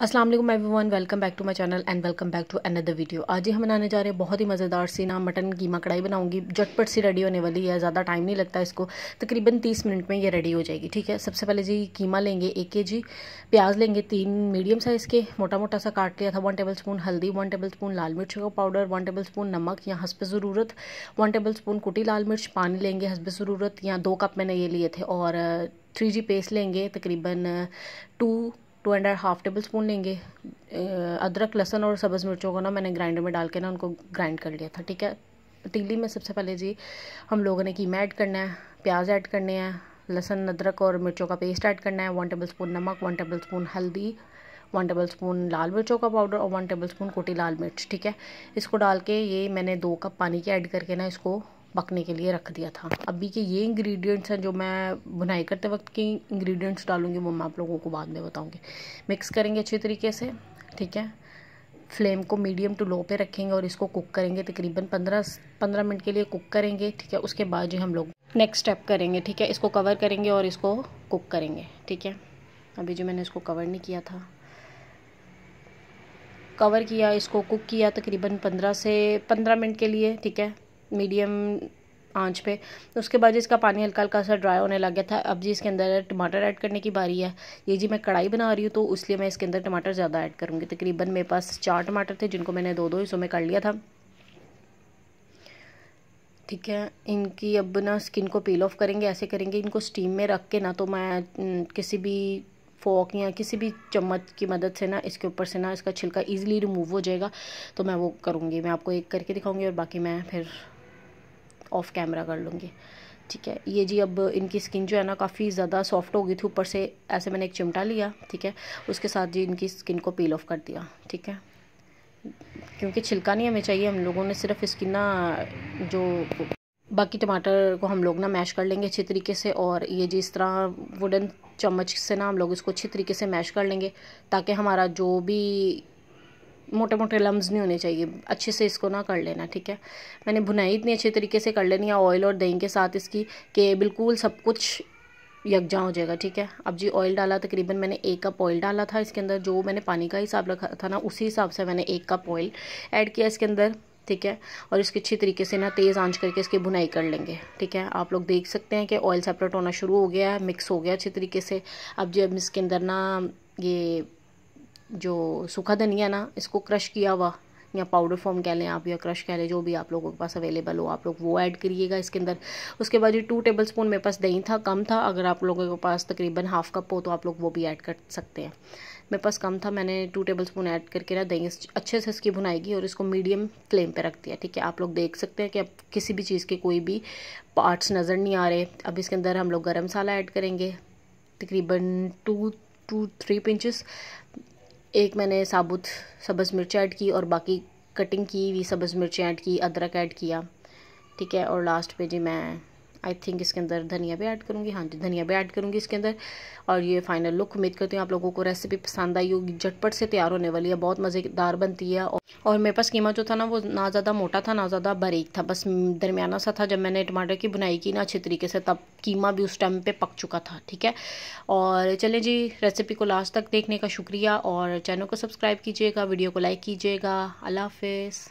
असलम वन welcome back to my channel and welcome back to another video आज ही हम बनाने जा रहे हैं बहुत ही मज़ेदार सी ना मटन कीमा कढ़ाई बनाऊंगी झटपट सी रेडी होने वाली है ज़्यादा टाइम नहीं लगता इसको तकरीबन 30 मिनट में ये रेडी हो जाएगी ठीक है सबसे पहले जी कीमा लेंगे एक के जी प्याज लेंगे तीन मीडियम साइज़ के मोटा मोटा सा काट लिया था वन टेबल स्पून हल्दी वन टेबल स्पून लाल मिर्च का पाउडर वन टेबल स्पून नमक या हंस ज़रूरत वन टेबल स्पून कुटी लाल मिर्च पानी लेंगे हंस ज़रूरत या दो कप मैंने ये लिए थे और थ्री जी पेस्ट लेंगे तकरीबन two two and half tablespoon लेंगे अदरक लहसन और सब्ज़ मिर्चों को ना मैंने ग्राइंडर में डाल के ना उनको ग्राइंड कर लिया था ठीक है पतीली में सबसे पहले जी हम लोगों ने कीमा ऐड करना है प्याज ऐड करने हैं लहसन अदरक और मिर्चों का पेस्ट ऐड करना है वन टेबल स्पून नमक वन टेबल स्पून हल्दी वन टेबल स्पून लाल मिर्चों का पाउडर और वन टेबल स्पून कोटी लाल मिर्च ठीक है इसको डाल के ये मैंने दो कप पानी के ऐड करके ना इसको पकने के लिए रख दिया था अभी के ये इंग्रेडिएंट्स हैं जो मैं बुनाई करते वक्त के इंग्रेडिएंट्स डालूंगी वो मैं आप लोगों को बाद में बताऊंगी मिक्स करेंगे अच्छे तरीके से ठीक है फ्लेम को मीडियम टू लो पे रखेंगे और इसको कुक करेंगे तकरीबन पंद्रह पंद्रह मिनट के लिए कुक करेंगे ठीक है उसके बाद जो हम लोग नेक्स्ट स्टेप करेंगे ठीक है इसको कवर करेंगे और इसको कुक करेंगे ठीक है अभी जो मैंने इसको कवर नहीं किया था कवर किया इसको कुक किया तकरीबन पंद्रह से पंद्रह मिनट के लिए ठीक है मीडियम आंच पे उसके बाद इसका पानी हल्का हल्का सा ड्राई होने लग गया था अब जी इसके अंदर टमाटर ऐड करने की बारी है ये जी मैं कढ़ाई बना रही हूँ तो इसलिए मैं इसके अंदर टमाटर ज़्यादा ऐड करूँगी तकरीबन मेरे पास चार टमाटर थे जिनको मैंने दो दो हिस्सों में कर लिया था ठीक है इनकी अब ना स्किन को पील ऑफ करेंगे ऐसे करेंगे इनको स्टीम में रख के ना तो मैं किसी भी फोक या किसी भी चम्मच की मदद से ना इसके ऊपर से ना इसका छिलका ईजिली रिमूव हो जाएगा तो मैं वो करूँगी मैं आपको एक करके दिखाऊँगी और बाकी मैं फिर ऑफ कैमरा कर लूँगी ठीक है ये जी अब इनकी स्किन जो है ना काफ़ी ज़्यादा सॉफ्ट हो गई थी ऊपर से ऐसे मैंने एक चिमटा लिया ठीक है उसके साथ जी इनकी स्किन को पील ऑफ कर दिया ठीक है क्योंकि छिलका नहीं हमें चाहिए हम लोगों ने सिर्फ स्किन ना जो बाकी टमाटर को हम लोग ना मैश कर लेंगे अच्छे तरीके से और ये जी इस तरह वुडन चम्मच से ना हम लोग इसको अच्छे तरीके से मैश कर लेंगे ताकि हमारा जो भी मोटे मोटे लम्ब नहीं होने चाहिए अच्छे से इसको ना कर लेना ठीक है मैंने भुनाई इतनी अच्छे तरीके से कर लेनी है ऑयल और दही के साथ इसकी कि बिल्कुल सब कुछ यकजा हो जाएगा ठीक है अब जी ऑयल डाला तकरीबन मैंने एक कप ऑयल डाला था इसके अंदर जो मैंने पानी का हिसाब रखा था ना उसी हिसाब से मैंने एक कप ऑयल ऐड किया इसके अंदर ठीक है और इसकी अच्छी तरीके से ना तेज़ आंच करके इसकी बुनाई कर लेंगे ठीक है आप लोग देख सकते हैं कि ऑयल सेपरेट होना शुरू हो गया है मिक्स हो गया अच्छी तरीके से अब जी अब इसके अंदर ना ये जो सूखा धनिया ना इसको क्रश किया हुआ या पाउडर फॉर्म कह लें आप या क्रश कह लें जो भी आप लोगों के पास अवेलेबल हो आप लोग वो ऐड करिएगा इसके अंदर उसके बाद ये टू टेबल स्पून मेरे पास दही था कम था अगर आप लोगों के पास तकरीबन हाफ कप हो तो आप लोग वो भी ऐड कर सकते हैं मेरे पास कम था मैंने टू टेबल स्पून ऐड करके ना दही अच्छे से इसकी भुनाएगी और इसको मीडियम फ्लेम पर रख दिया ठीक है आप लोग देख सकते हैं कि अब किसी भी चीज़ के कोई भी पार्ट्स नज़र नहीं आ रहे अब इसके अंदर हम लोग गर्म मसाला ऐड करेंगे तकरीबन टू टू थ्री पिंचज़ एक मैंने साबुत सब्ज़ मिर्च ऐड की और बाकी कटिंग की हुई सब्ज़ मिर्च ऐड की अदरक ऐड किया ठीक है और लास्ट पे जी मैं आई थिंक इसके अंदर धनिया भी ऐड करूँगी हाँ जी धनिया भी ऐड करूँगी इसके अंदर और ये फाइनल लुक उम्मीद करती हूँ आप लोगों को रेसिपी पसंद आई होगी झटपट से तैयार होने वाली है बहुत मज़ेदार बनती है और मेरे पास कीमा जो था ना वो ना ज़्यादा मोटा था ना ज़्यादा बारीक था बस दरमियाना सा था जब मैंने टमाटर की बुनाई की ना अच्छे तरीके से तब कीमा भी उस टाइम पर पक चुका था ठीक है और चलें जी रेसिपी को लास्ट तक देखने का शुक्रिया और चैनल को सब्सक्राइब कीजिएगा वीडियो को लाइक कीजिएगा अल्लाह हाफिज़